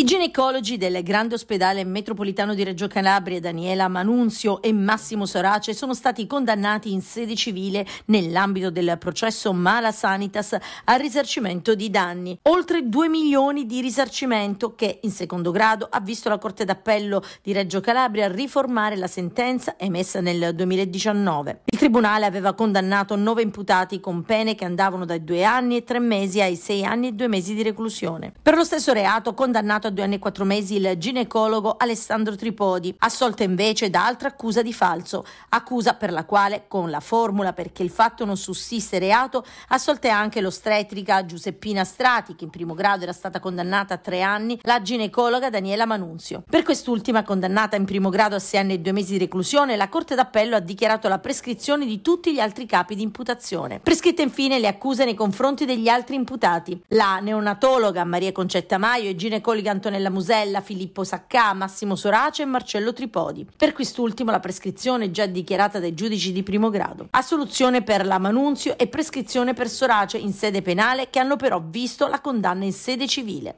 I ginecologi del Grande Ospedale Metropolitano di Reggio Calabria, Daniela Manunzio e Massimo Sorace, sono stati condannati in sede civile nell'ambito del processo Mala Sanitas al risarcimento di danni. Oltre 2 milioni di risarcimento che in secondo grado ha visto la Corte d'Appello di Reggio Calabria riformare la sentenza emessa nel 2019. Il Tribunale aveva condannato 9 imputati con pene che andavano dai 2 anni e 3 mesi ai 6 anni e 2 mesi di reclusione. Per lo stesso reato condannato a anni e quattro mesi il ginecologo Alessandro Tripodi, assolto invece da altra accusa di falso, accusa per la quale, con la formula perché il fatto non sussiste reato, assolte anche l'ostretrica Giuseppina Strati, che in primo grado era stata condannata a tre anni, la ginecologa Daniela Manunzio. Per quest'ultima, condannata in primo grado a sei anni e due mesi di reclusione, la Corte d'Appello ha dichiarato la prescrizione di tutti gli altri capi di imputazione. Prescritte infine le accuse nei confronti degli altri imputati. La neonatologa Maria Concetta Maio e ginecologa Antonella Musella, Filippo Saccà, Massimo Sorace e Marcello Tripodi. Per quest'ultimo la prescrizione già dichiarata dai giudici di primo grado. Assoluzione per la Manunzio e prescrizione per Sorace in sede penale che hanno però visto la condanna in sede civile.